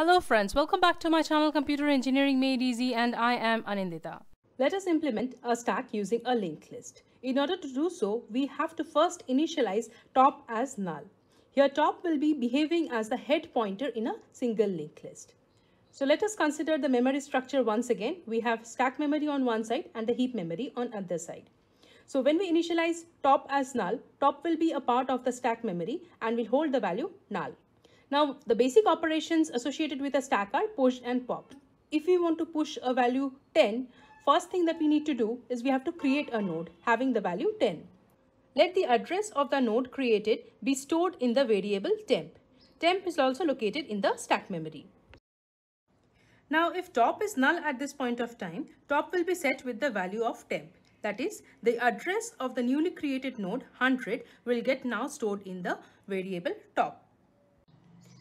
Hello friends, welcome back to my channel Computer Engineering Made Easy and I am Anindita. Let us implement a stack using a linked list. In order to do so, we have to first initialize top as null. Here top will be behaving as the head pointer in a single linked list. So let us consider the memory structure once again. We have stack memory on one side and the heap memory on other side. So when we initialize top as null, top will be a part of the stack memory and will hold the value null. Now, the basic operations associated with a stack are pushed and popped. If we want to push a value 10, first thing that we need to do is we have to create a node having the value 10. Let the address of the node created be stored in the variable temp. Temp is also located in the stack memory. Now if top is null at this point of time, top will be set with the value of temp. That is, the address of the newly created node 100 will get now stored in the variable top.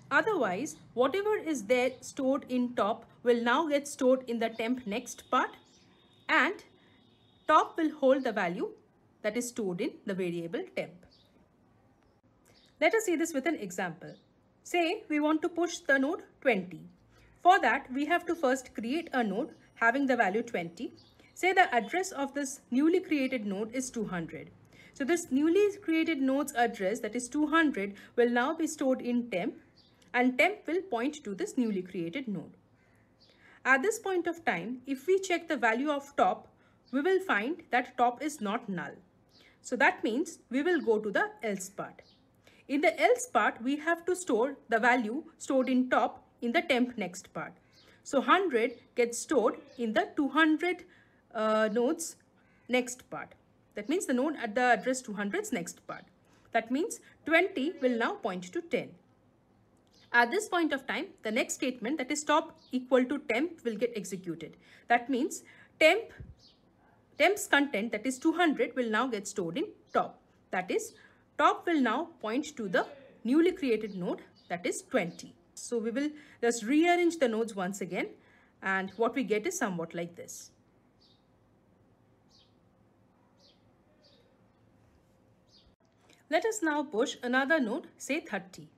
Otherwise, whatever is there stored in top will now get stored in the temp next part and top will hold the value that is stored in the variable temp. Let us see this with an example. Say we want to push the node 20. For that, we have to first create a node having the value 20. Say the address of this newly created node is 200. So this newly created node's address that is 200 will now be stored in temp and temp will point to this newly created node. At this point of time, if we check the value of top, we will find that top is not null. So that means we will go to the else part. In the else part, we have to store the value stored in top in the temp next part. So 100 gets stored in the 200 uh, nodes next part. That means the node at the address 200's next part. That means 20 will now point to 10. At this point of time, the next statement that is top equal to temp will get executed. That means temp, temp's content that is 200 will now get stored in top. That is top will now point to the newly created node that is 20. So we will just rearrange the nodes once again and what we get is somewhat like this. Let us now push another node say 30.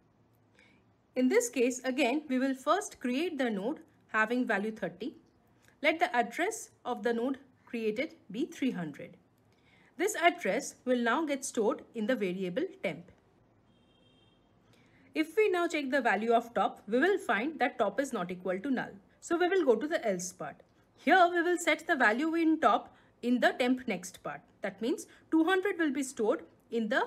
In this case, again, we will first create the node having value 30. Let the address of the node created be 300. This address will now get stored in the variable temp. If we now check the value of top, we will find that top is not equal to null. So we will go to the else part. Here we will set the value in top in the temp next part. That means 200 will be stored in the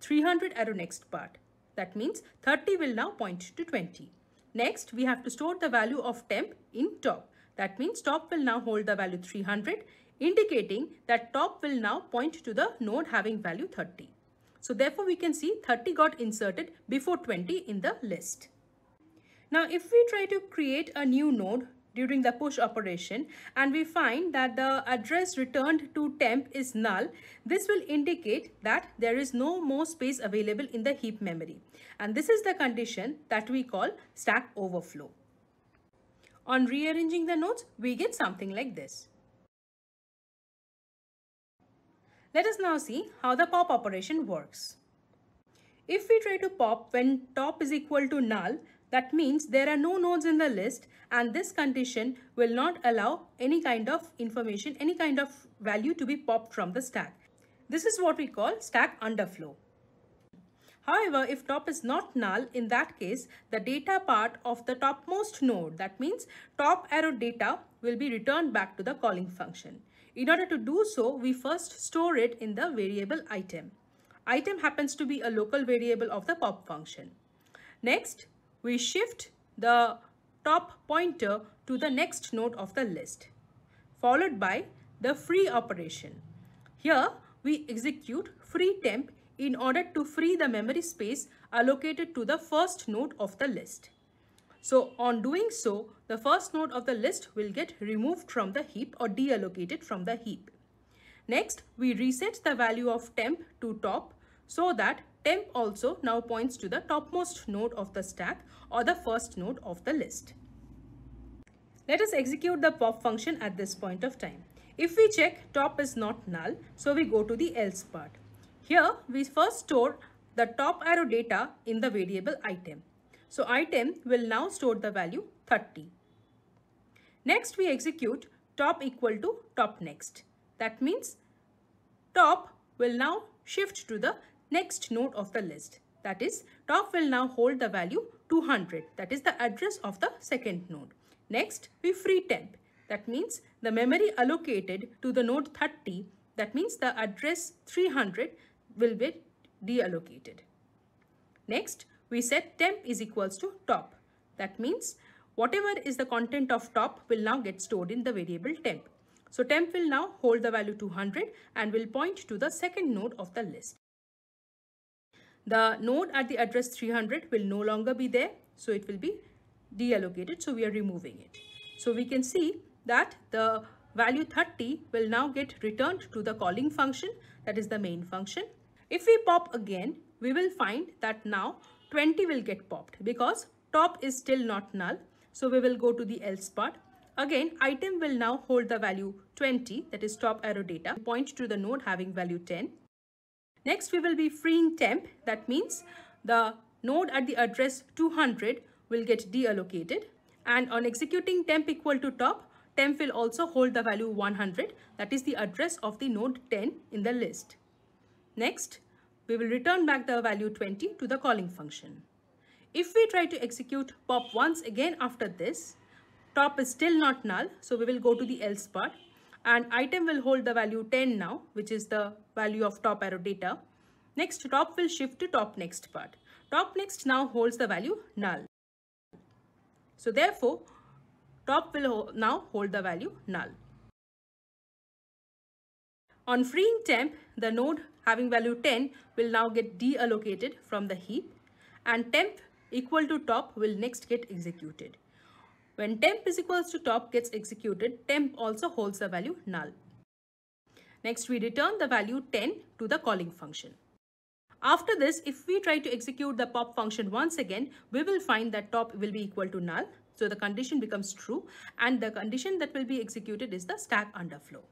300 arrow next part. That means 30 will now point to 20. Next, we have to store the value of temp in top. That means top will now hold the value 300 indicating that top will now point to the node having value 30. So therefore we can see 30 got inserted before 20 in the list. Now if we try to create a new node during the push operation and we find that the address returned to temp is null, this will indicate that there is no more space available in the heap memory. And this is the condition that we call stack overflow. On rearranging the nodes, we get something like this. Let us now see how the pop operation works. If we try to pop when top is equal to null, that means there are no nodes in the list and this condition will not allow any kind of information, any kind of value to be popped from the stack. This is what we call stack underflow. However, if top is not null, in that case, the data part of the topmost node, that means top arrow data will be returned back to the calling function. In order to do so, we first store it in the variable item. Item happens to be a local variable of the pop function. Next, we shift the top pointer to the next node of the list, followed by the free operation. Here, we execute free temp in order to free the memory space allocated to the first node of the list. So on doing so, the first node of the list will get removed from the heap or deallocated from the heap. Next, we reset the value of temp to top so that Temp also now points to the topmost node of the stack or the first node of the list. Let us execute the pop function at this point of time. If we check top is not null, so we go to the else part. Here we first store the top arrow data in the variable item. So item will now store the value 30. Next we execute top equal to top next. That means top will now shift to the next node of the list. That is, top will now hold the value 200. That is the address of the second node. Next, we free temp. That means the memory allocated to the node 30, that means the address 300 will be deallocated. Next, we set temp is equals to top. That means whatever is the content of top will now get stored in the variable temp. So temp will now hold the value 200 and will point to the second node of the list. The node at the address 300 will no longer be there. So it will be deallocated. So we are removing it. So we can see that the value 30 will now get returned to the calling function that is the main function. If we pop again, we will find that now 20 will get popped because top is still not null. So we will go to the else part. Again, item will now hold the value 20 that is top arrow data. Point to the node having value 10. Next, we will be freeing temp. That means the node at the address 200 will get deallocated. And on executing temp equal to top, temp will also hold the value 100. That is the address of the node 10 in the list. Next, we will return back the value 20 to the calling function. If we try to execute pop once again after this, top is still not null. So we will go to the else part and item will hold the value 10 now which is the value of top arrow data. Next top will shift to top next part. Top next now holds the value null. So therefore top will ho now hold the value null. On freeing temp, the node having value 10 will now get deallocated from the heap and temp equal to top will next get executed. When temp is equals to top gets executed, temp also holds the value null. Next, we return the value 10 to the calling function. After this, if we try to execute the pop function once again, we will find that top will be equal to null. So the condition becomes true and the condition that will be executed is the stack underflow.